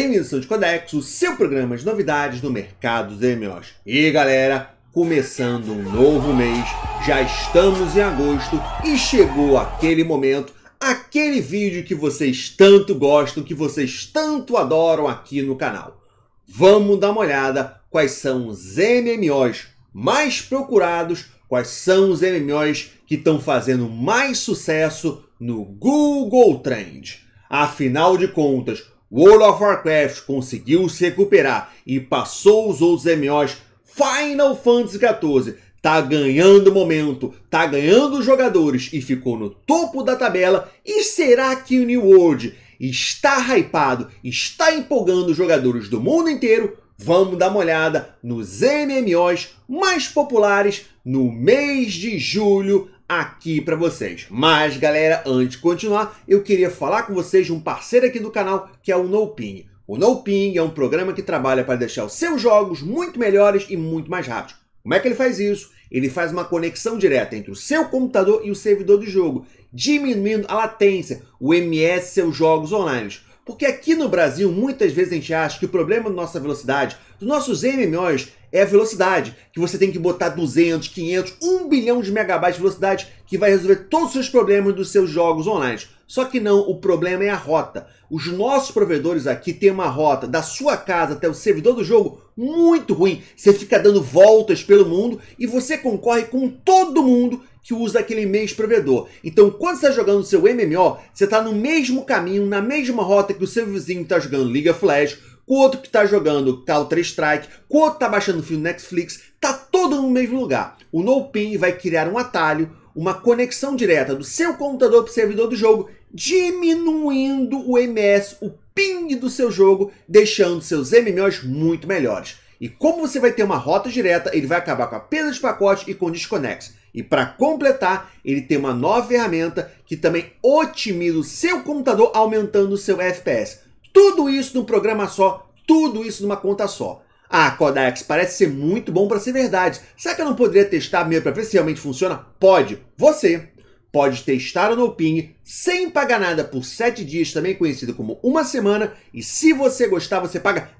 Bem-vindos ao Codex, o seu programa de novidades do mercado dos MMOs. E galera, começando um novo mês, já estamos em agosto e chegou aquele momento, aquele vídeo que vocês tanto gostam, que vocês tanto adoram aqui no canal. Vamos dar uma olhada quais são os MMOs mais procurados, quais são os MMOs que estão fazendo mais sucesso no Google Trend. Afinal de contas, World of Warcraft conseguiu se recuperar e passou os outros MMOs. Final Fantasy XIV tá ganhando momento, tá ganhando jogadores e ficou no topo da tabela. E será que o New World está hypado, está empolgando jogadores do mundo inteiro? Vamos dar uma olhada nos MMOs mais populares no mês de julho aqui para vocês. Mas, galera, antes de continuar, eu queria falar com vocês de um parceiro aqui do canal, que é o NoPing. O NoPing é um programa que trabalha para deixar os seus jogos muito melhores e muito mais rápidos. Como é que ele faz isso? Ele faz uma conexão direta entre o seu computador e o servidor do jogo, diminuindo a latência, o MS seus jogos online. Porque aqui no Brasil, muitas vezes a gente acha que o problema da nossa velocidade, dos nossos MMOs, é a velocidade, que você tem que botar 200, 500, 1 bilhão de megabytes de velocidade que vai resolver todos os seus problemas dos seus jogos online. Só que não, o problema é a rota. Os nossos provedores aqui têm uma rota da sua casa até o servidor do jogo muito ruim. Você fica dando voltas pelo mundo e você concorre com todo mundo que usa aquele mesmo provedor. Então, quando você está jogando o seu MMO, você está no mesmo caminho, na mesma rota que o seu vizinho está jogando Liga Flash, com com outro que está jogando Counter Strike, com outro que está baixando o filme Netflix, tá todo no mesmo lugar. O NoPin vai criar um atalho, uma conexão direta do seu computador para o servidor do jogo diminuindo o MS, o ping do seu jogo, deixando seus MMOs muito melhores. E como você vai ter uma rota direta, ele vai acabar com a perda de pacote e com desconexo. E para completar, ele tem uma nova ferramenta que também otimiza o seu computador, aumentando o seu FPS. Tudo isso num programa só, tudo isso numa conta só. Ah, Codex, parece ser muito bom para ser verdade. Será que eu não poderia testar mesmo para ver se realmente funciona? Pode, você pode testar o NoPing sem pagar nada por 7 dias, também conhecido como uma semana. E se você gostar, você paga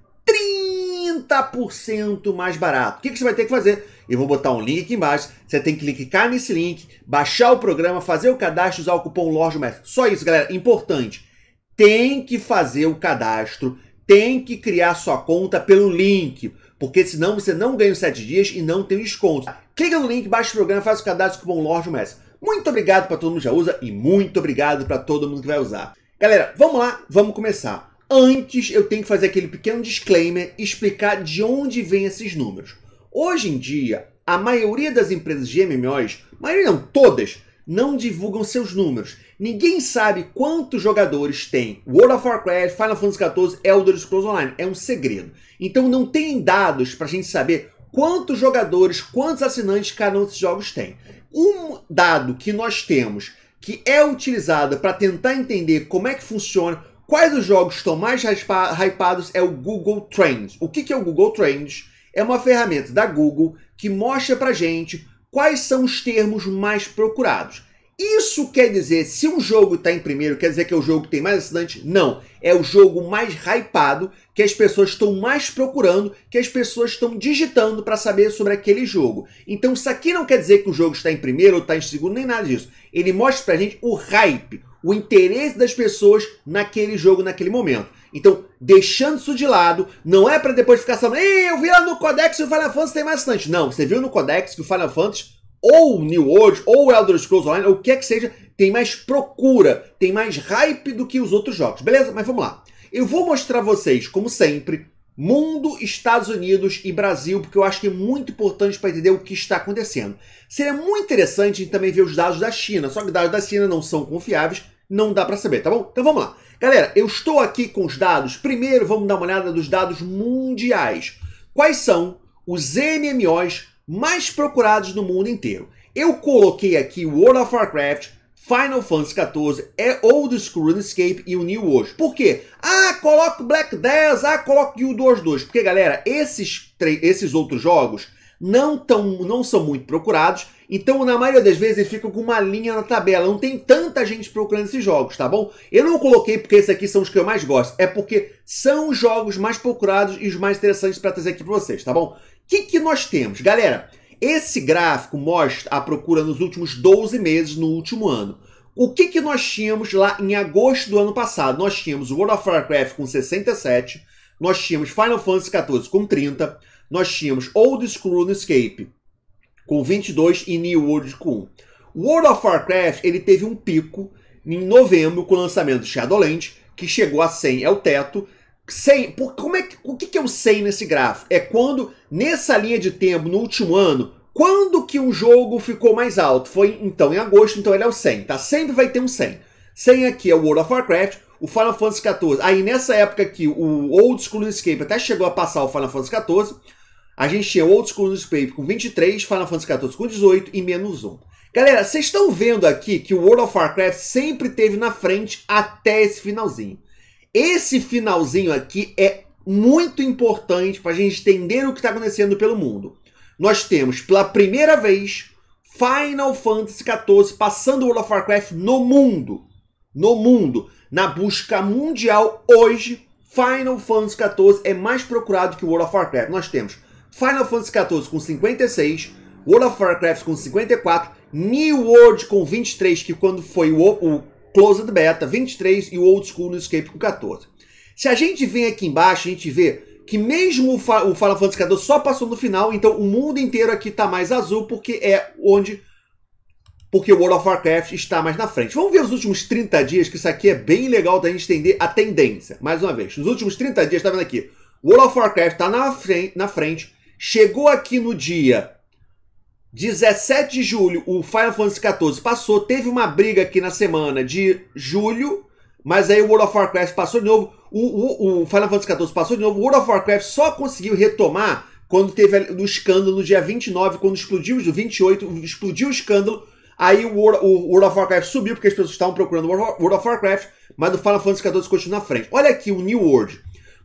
30% mais barato. O que, que você vai ter que fazer? Eu vou botar um link aqui embaixo. Você tem que clicar nesse link, baixar o programa, fazer o cadastro, usar o cupom LORJOMESTRE. Só isso, galera. Importante. Tem que fazer o cadastro, tem que criar sua conta pelo link porque senão você não ganha os 7 dias e não tem desconto. Clica no link, baixa o programa, faz o cadastro com o bom Lorde Mestre. Muito obrigado para todo mundo que já usa e muito obrigado para todo mundo que vai usar. Galera, vamos lá, vamos começar. Antes eu tenho que fazer aquele pequeno disclaimer e explicar de onde vêm esses números. Hoje em dia, a maioria das empresas de MMOs, maioria não, todas, não divulgam seus números. Ninguém sabe quantos jogadores tem World of Warcraft, Final Fantasy XIV, Elder Scrolls Online. É um segredo. Então não tem dados para a gente saber quantos jogadores, quantos assinantes cada um desses jogos tem. Um dado que nós temos que é utilizado para tentar entender como é que funciona, quais os jogos estão mais hypados é o Google Trends. O que é o Google Trends? É uma ferramenta da Google que mostra para gente quais são os termos mais procurados. Isso quer dizer, se um jogo está em primeiro, quer dizer que é o jogo que tem mais assinante? Não. É o jogo mais hypado, que as pessoas estão mais procurando, que as pessoas estão digitando para saber sobre aquele jogo. Então isso aqui não quer dizer que o jogo está em primeiro ou está em segundo, nem nada disso. Ele mostra para a gente o hype, o interesse das pessoas naquele jogo, naquele momento. Então, deixando isso de lado, não é para depois ficar falando, Ei, eu vi lá no Codex que o Final Fantasy tem mais assinante. Não, você viu no Codex que o Final Fantasy ou New World, ou Elder Scrolls Online, ou o que é que seja, tem mais procura, tem mais hype do que os outros jogos, beleza? Mas vamos lá. Eu vou mostrar a vocês, como sempre, mundo, Estados Unidos e Brasil, porque eu acho que é muito importante para entender o que está acontecendo. Seria muito interessante também ver os dados da China, só que dados da China não são confiáveis, não dá para saber, tá bom? Então vamos lá. Galera, eu estou aqui com os dados. Primeiro, vamos dar uma olhada nos dados mundiais. Quais são os MMOs mais procurados no mundo inteiro. Eu coloquei aqui World of Warcraft, Final Fantasy XIV, é Old School Runescape e o New World. Por quê? Ah, coloco Black 10, ah, coloco Guild Wars 2. Porque, galera, esses, esses outros jogos não, tão, não são muito procurados, então na maioria das vezes eles ficam com uma linha na tabela, não tem tanta gente procurando esses jogos, tá bom? Eu não coloquei porque esses aqui são os que eu mais gosto, é porque são os jogos mais procurados e os mais interessantes para trazer aqui para vocês, tá bom? que, que nós temos? Galera, esse gráfico mostra a procura nos últimos 12 meses no último ano. O que, que nós tínhamos lá em agosto do ano passado? Nós tínhamos World of Warcraft com 67, nós tínhamos Final Fantasy XIV com 30, nós tínhamos Old School RuneScape com 22 e New World com 1. World of Warcraft ele teve um pico em novembro com o lançamento do Shadowlands, que chegou a 100, é o teto, 100, por, como é que, o que, que eu sei nesse gráfico? É quando, nessa linha de tempo, no último ano, quando que um jogo ficou mais alto? Foi então em agosto, então ele é o 100, tá? Sempre vai ter um 100. 100 aqui é o World of Warcraft, o Final Fantasy XIV. Aí nessa época aqui, o Old School Escape até chegou a passar o Final Fantasy XIV. A gente tinha Old School Escape com 23, Final Fantasy XIV com 18 e menos 1. Galera, vocês estão vendo aqui que o World of Warcraft sempre teve na frente até esse finalzinho. Esse finalzinho aqui é muito importante para a gente entender o que está acontecendo pelo mundo. Nós temos, pela primeira vez, Final Fantasy XIV passando World of Warcraft no mundo. No mundo. Na busca mundial, hoje, Final Fantasy XIV é mais procurado que World of Warcraft. Nós temos Final Fantasy XIV com 56, World of Warcraft com 54, New World com 23, que quando foi o, o Closed Beta 23 e o Old School no Escape com 14. Se a gente vem aqui embaixo, a gente vê que mesmo o, Fa o Final Fantasy XIV só passou no final, então o mundo inteiro aqui tá mais azul, porque é onde... Porque o World of Warcraft está mais na frente. Vamos ver os últimos 30 dias, que isso aqui é bem legal da gente entender a tendência. Mais uma vez, nos últimos 30 dias, está vendo aqui? World of Warcraft está na, fre na frente, chegou aqui no dia 17 de julho, o Final Fantasy XIV passou. Teve uma briga aqui na semana de julho, mas aí o World of Warcraft passou de novo. O, o, o Final Fantasy XIV passou de novo. O World of Warcraft só conseguiu retomar quando teve o escândalo no dia 29, quando explodiu, 28, explodiu o escândalo. Aí o World, o World, of Warcraft subiu porque as pessoas estavam procurando World of Warcraft, mas o Final Fantasy XIV continua na frente. Olha aqui o New World.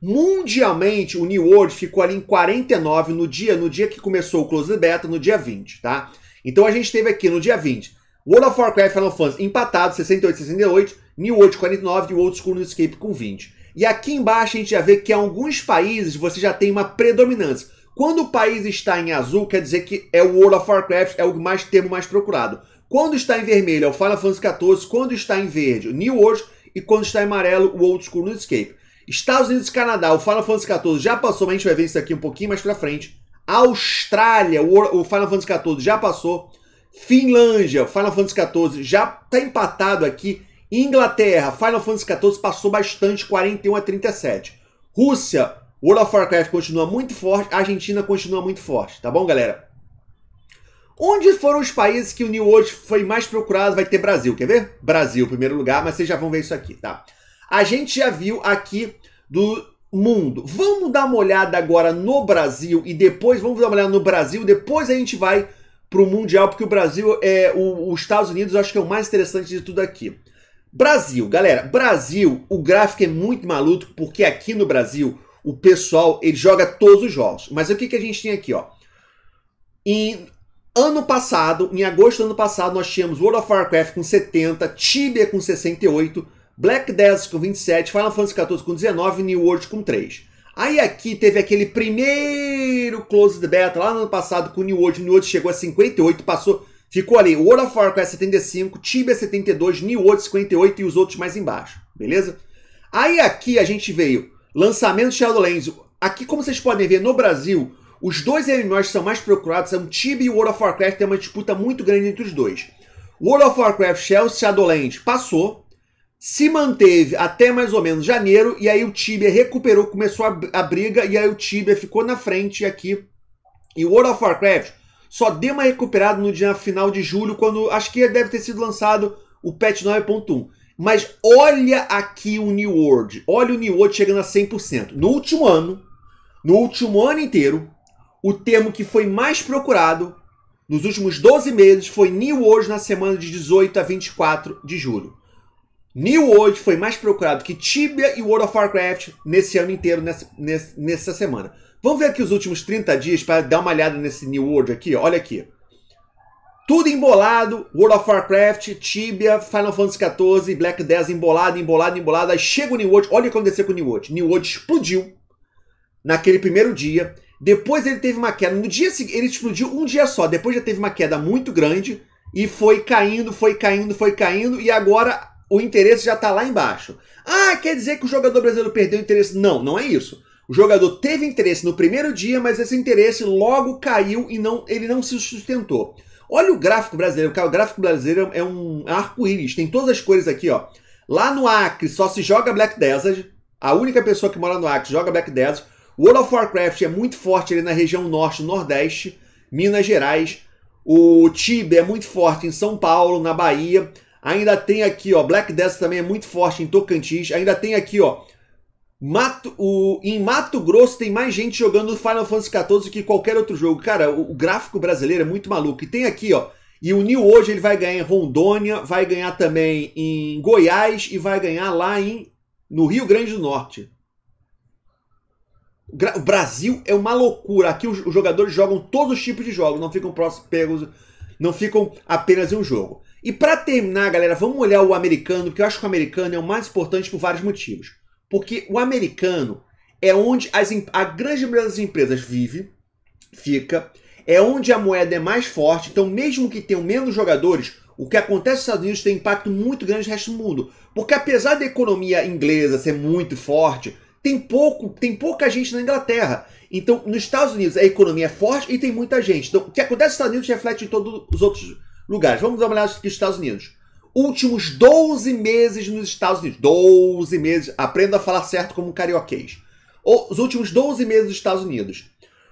Mundialmente, o New World ficou ali em 49 no dia, no dia que começou o Close Beta, no dia 20, tá? Então a gente teve aqui no dia 20, World of Warcraft Final Fantasy empatado, 68, 68, New World 49 e o Old School no Escape com 20. E aqui embaixo a gente já vê que em alguns países você já tem uma predominância. Quando o país está em azul, quer dizer que é o World of Warcraft, é o mais termo mais procurado. Quando está em vermelho, é o Final Fantasy XIV. Quando está em verde, New World. E quando está em amarelo, o Old School no Escape. Estados Unidos e Canadá, o Final Fantasy XIV já passou, mas a gente vai ver isso aqui um pouquinho mais pra frente. Austrália, o Final Fantasy XIV já passou. Finlândia, Final Fantasy XIV já tá empatado aqui. Inglaterra, Final Fantasy XIV passou bastante, 41 a 37. Rússia, World of Warcraft continua muito forte. Argentina continua muito forte, tá bom, galera? Onde foram os países que o New World foi mais procurado? Vai ter Brasil, quer ver? Brasil, primeiro lugar, mas vocês já vão ver isso aqui, tá? a gente já viu aqui do mundo. Vamos dar uma olhada agora no Brasil e depois vamos dar uma olhada no Brasil, depois a gente vai para o Mundial, porque o Brasil é o, os Estados Unidos, eu acho que é o mais interessante de tudo aqui. Brasil, galera, Brasil, o gráfico é muito maluco, porque aqui no Brasil o pessoal ele joga todos os jogos. Mas o que, que a gente tem aqui, ó? Em ano passado, em agosto do ano passado, nós tínhamos World of Warcraft com 70, Tibia com 68, Black Desert com 27, Final Fantasy XIV com 19, New World com 3. Aí aqui teve aquele primeiro Closed Beta lá no ano passado com New World. New World chegou a 58, passou, ficou ali World of Warcraft 75, Tibia 72, New World 58 e os outros mais embaixo, beleza? Aí aqui a gente veio lançamento Shadowlands. Aqui, como vocês podem ver, no Brasil, os dois MMOs que são mais procurados são é Tibia e World of Warcraft. Tem uma disputa muito grande entre os dois. World of Warcraft Shell Shadowlands passou, se manteve até mais ou menos janeiro, e aí o Tibia recuperou, começou a, a briga, e aí o Tibia ficou na frente aqui. E o World of Warcraft só deu uma recuperada no dia final de julho, quando acho que deve ter sido lançado o patch 9.1. Mas olha aqui o New World. Olha o New World chegando a 100%. No último ano, no último ano inteiro, o termo que foi mais procurado nos últimos 12 meses foi New World na semana de 18 a 24 de julho. New World foi mais procurado que Tibia e World of Warcraft nesse ano inteiro, nessa, nessa semana. Vamos ver aqui os últimos 30 dias para dar uma olhada nesse New World aqui. Olha aqui. Tudo embolado, World of Warcraft, Tibia, Final Fantasy XIV, Black Death embolado, embolado, embolado. Aí chega o New World, olha o que aconteceu com o New World. New World explodiu naquele primeiro dia. Depois ele teve uma queda. No dia seguinte, ele explodiu um dia só. Depois já teve uma queda muito grande. E foi caindo, foi caindo, foi caindo. E agora o interesse já está lá embaixo. Ah, quer dizer que o jogador brasileiro perdeu interesse? Não, não é isso. O jogador teve interesse no primeiro dia, mas esse interesse logo caiu e não, ele não se sustentou. Olha o gráfico brasileiro, O gráfico brasileiro é, é um arco-íris, tem todas as cores aqui, ó. Lá no Acre só se joga Black Desert. A única pessoa que mora no Acre joga Black Desert. World of Warcraft é muito forte ali na região norte, nordeste, Minas Gerais. O Tibia é muito forte em São Paulo, na Bahia. Ainda tem aqui, ó, Black Death também é muito forte em Tocantins. Ainda tem aqui, ó, Mato, o, em Mato Grosso tem mais gente jogando Final Fantasy XIV que qualquer outro jogo. Cara, o, o, gráfico brasileiro é muito maluco. E tem aqui, ó, e o New hoje ele vai ganhar em Rondônia, vai ganhar também em Goiás e vai ganhar lá em no Rio Grande do Norte. O Brasil é uma loucura. Aqui os jogadores jogam todos os tipos de jogos, não ficam próximos pegos não ficam apenas em um jogo. E para terminar, galera, vamos olhar o americano, porque eu acho que o americano é o mais importante por vários motivos. Porque o americano é onde as, a grande maioria das empresas vive, fica, é onde a moeda é mais forte, então mesmo que tenham menos jogadores, o que acontece nos Estados Unidos tem impacto muito grande no resto do mundo. Porque apesar da economia inglesa ser muito forte, tem pouco, tem pouca gente na Inglaterra. Então, nos Estados Unidos, a economia é forte e tem muita gente. Então, o que acontece nos Estados Unidos reflete em todos os outros lugares. Vamos dar uma olhada aqui nos Estados Unidos. Últimos 12 meses nos Estados Unidos. 12 meses. Aprenda a falar certo como um carioquês. Os últimos 12 meses dos Estados Unidos.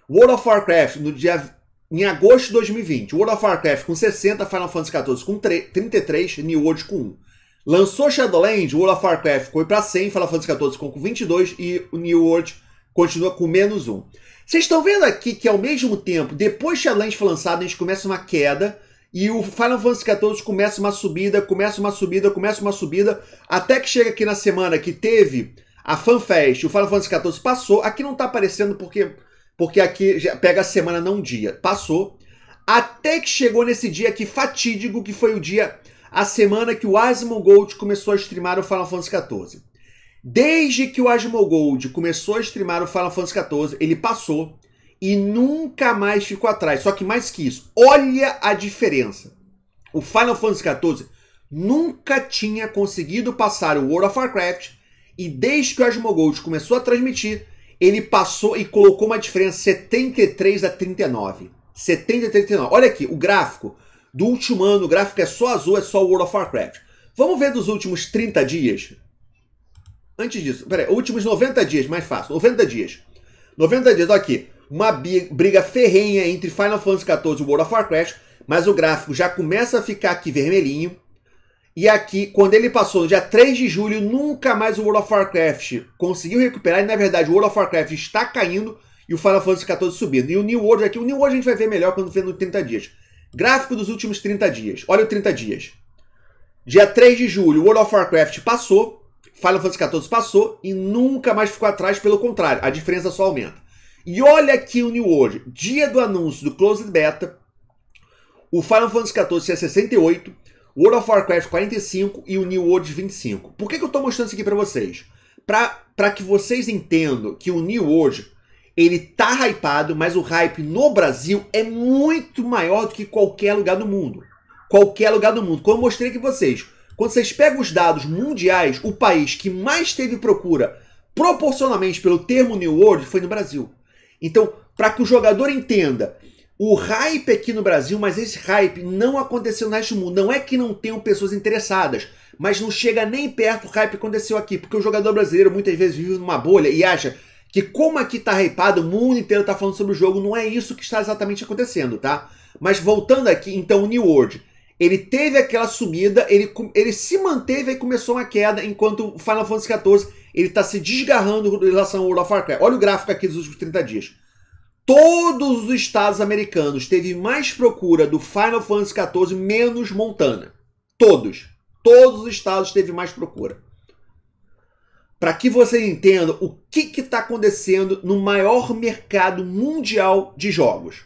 World of Warcraft, no dia em agosto de 2020, World of Warcraft com 60, Final Fantasy XIV com 33, New World com 1. Lançou Shadowlands, World of Warcraft foi para 100, Final Fantasy XIV com 22 e New World Continua com menos um. Vocês estão vendo aqui que ao mesmo tempo, depois que a Lens foi lançada, a gente começa uma queda. E o Final Fantasy XIV começa uma subida, começa uma subida, começa uma subida, até que chega aqui na semana que teve a FanFest, o Final Fantasy XIV passou, aqui não tá aparecendo porque porque aqui pega a semana, não dia, passou, até que chegou nesse dia aqui fatídico, que foi o dia, a semana que o Gold começou a streamar o Final Fantasy XIV. Desde que o Asmogold começou a streamar o Final Fantasy XIV, ele passou e nunca mais ficou atrás. Só que mais que isso, olha a diferença. O Final Fantasy XIV nunca tinha conseguido passar o World of Warcraft e desde que o Asmogold começou a transmitir, ele passou e colocou uma diferença 73 a 39. 70 a 39. Olha aqui, o gráfico do último ano, o gráfico é só azul, é só World of Warcraft. Vamos ver dos últimos 30 dias Antes disso, peraí, últimos 90 dias, mais fácil. 90 dias. 90 dias, olha aqui. Uma briga ferrenha entre Final Fantasy XIV e World of Warcraft, mas o gráfico já começa a ficar aqui vermelhinho. E aqui, quando ele passou no dia 3 de julho, nunca mais o World of Warcraft conseguiu recuperar. E na verdade, o World of Warcraft está caindo e o Final Fantasy XIV subindo. E o New World aqui, o New World a gente vai ver melhor quando vendo 30 dias. Gráfico dos últimos 30 dias. Olha o 30 dias. Dia 3 de julho, o World of Warcraft passou. Final Fantasy XIV passou e nunca mais ficou atrás, pelo contrário, a diferença só aumenta. E olha aqui o New World, dia do anúncio do Closed Beta, o Final Fantasy XIV é 68, World of Warcraft 45 e o New World 25. Por que, que eu estou mostrando isso aqui para vocês? Para que vocês entendam que o New World ele tá hypado, mas o hype no Brasil é muito maior do que qualquer lugar do mundo. Qualquer lugar do mundo. Como eu mostrei aqui pra vocês, quando vocês pegam os dados mundiais, o país que mais teve procura proporcionalmente pelo termo New World foi no Brasil. Então, para que o jogador entenda, o hype aqui no Brasil, mas esse hype não aconteceu no resto do mundo. Não é que não tenham pessoas interessadas, mas não chega nem perto o hype que aconteceu aqui, porque o jogador brasileiro muitas vezes vive numa bolha e acha que como aqui tá hypado, o mundo inteiro tá falando sobre o jogo, não é isso que está exatamente acontecendo, tá? Mas voltando aqui, então, o New World ele teve aquela subida, ele, ele se manteve e começou uma queda, enquanto o Final Fantasy XIV ele está se desgarrando em relação ao World of Warcraft. Olha o gráfico aqui dos últimos 30 dias. Todos os estados americanos teve mais procura do Final Fantasy XIV, menos Montana. Todos. Todos os estados teve mais procura para que você entenda o que está acontecendo no maior mercado mundial de jogos.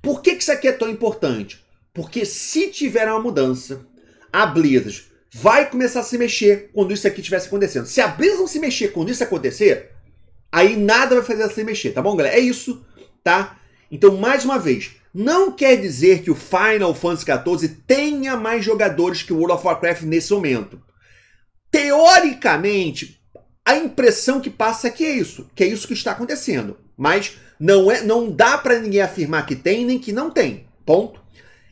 Por que, que isso aqui é tão importante? Porque se tiver uma mudança, a Blizzard vai começar a se mexer quando isso aqui estivesse acontecendo. Se a Blizzard não se mexer quando isso acontecer, aí nada vai fazer ela se mexer, tá bom, galera? É isso, tá? Então, mais uma vez, não quer dizer que o Final Fantasy XIV tenha mais jogadores que o World of Warcraft nesse momento. Teoricamente, a impressão que passa é que é isso, que é isso que está acontecendo. Mas não é, não dá para ninguém afirmar que tem nem que não tem. Ponto.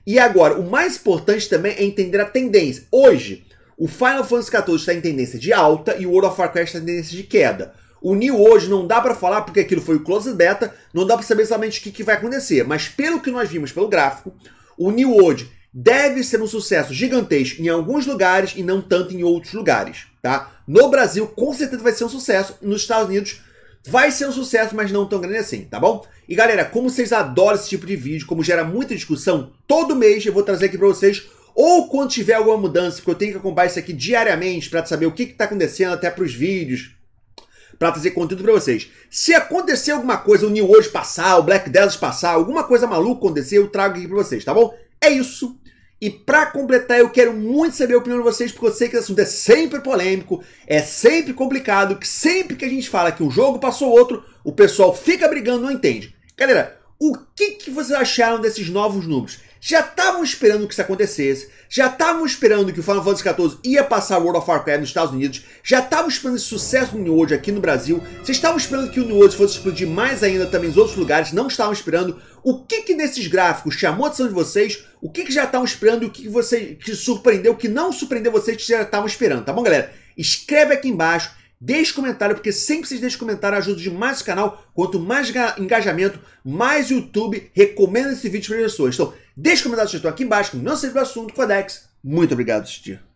E agora, o mais importante também é entender a tendência. Hoje, o Final Fantasy XIV está em tendência de alta e o World of Warcraft está em tendência de queda. O New hoje não dá para falar porque aquilo foi o Closed Beta, não dá para saber exatamente o que, que, vai acontecer, mas pelo que nós vimos pelo gráfico, o New World deve ser um sucesso gigantesco em alguns lugares e não tanto em outros lugares, tá? No Brasil, com certeza vai ser um sucesso, nos Estados Unidos Vai ser um sucesso, mas não tão grande assim, tá bom? E galera, como vocês adoram esse tipo de vídeo, como gera muita discussão, todo mês eu vou trazer aqui para vocês ou quando tiver alguma mudança, porque eu tenho que acompanhar isso aqui diariamente para saber o que está acontecendo, até para os vídeos, para trazer conteúdo para vocês. Se acontecer alguma coisa, o New hoje passar, o Black Desert passar, alguma coisa maluca acontecer, eu trago aqui para vocês, tá bom? É isso. E para completar, eu quero muito saber a opinião de vocês, porque eu sei que esse assunto é sempre polêmico, é sempre complicado, que sempre que a gente fala que um jogo passou outro, o pessoal fica brigando, não entende. Galera, o que, que vocês acharam desses novos números? já estavam esperando que isso acontecesse, já estavam esperando que o Final Fantasy XIV ia passar World of Warcraft nos Estados Unidos, já estavam esperando esse sucesso do New World aqui no Brasil, vocês estavam esperando que o New World fosse explodir mais ainda também nos outros lugares, não estavam esperando. O que que desses gráficos chamou a atenção de vocês? O que que já estavam esperando? O que que você que surpreendeu? O que não surpreendeu vocês que já estavam esperando, tá bom, galera? Escreve aqui embaixo Deixe comentário, porque sempre vocês deixam comentário ajuda demais o canal. Quanto mais engajamento, mais YouTube recomenda esse vídeo para as pessoas. Então, deixe comentário sugestão aqui embaixo, não sei do assunto, Codex. Muito obrigado por assistir.